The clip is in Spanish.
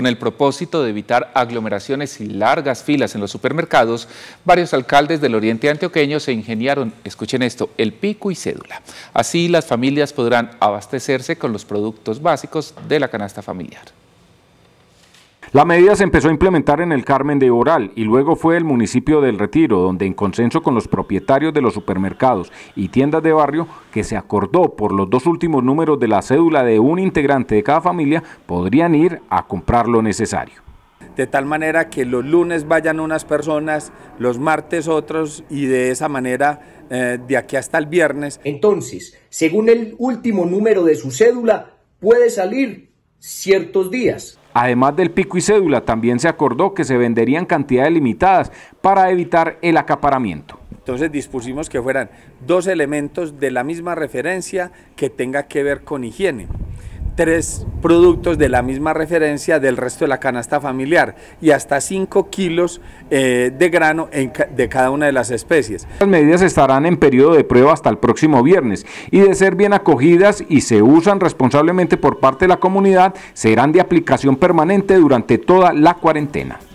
Con el propósito de evitar aglomeraciones y largas filas en los supermercados, varios alcaldes del oriente antioqueño se ingeniaron, escuchen esto, el pico y cédula. Así las familias podrán abastecerse con los productos básicos de la canasta familiar. La medida se empezó a implementar en el Carmen de Oral y luego fue el municipio del Retiro, donde en consenso con los propietarios de los supermercados y tiendas de barrio, que se acordó por los dos últimos números de la cédula de un integrante de cada familia, podrían ir a comprar lo necesario de tal manera que los lunes vayan unas personas, los martes otros y de esa manera eh, de aquí hasta el viernes. Entonces, según el último número de su cédula, puede salir ciertos días. Además del pico y cédula, también se acordó que se venderían cantidades limitadas para evitar el acaparamiento. Entonces dispusimos que fueran dos elementos de la misma referencia que tenga que ver con higiene tres productos de la misma referencia del resto de la canasta familiar y hasta 5 kilos eh, de grano de cada una de las especies. Las medidas estarán en periodo de prueba hasta el próximo viernes y de ser bien acogidas y se usan responsablemente por parte de la comunidad, serán de aplicación permanente durante toda la cuarentena.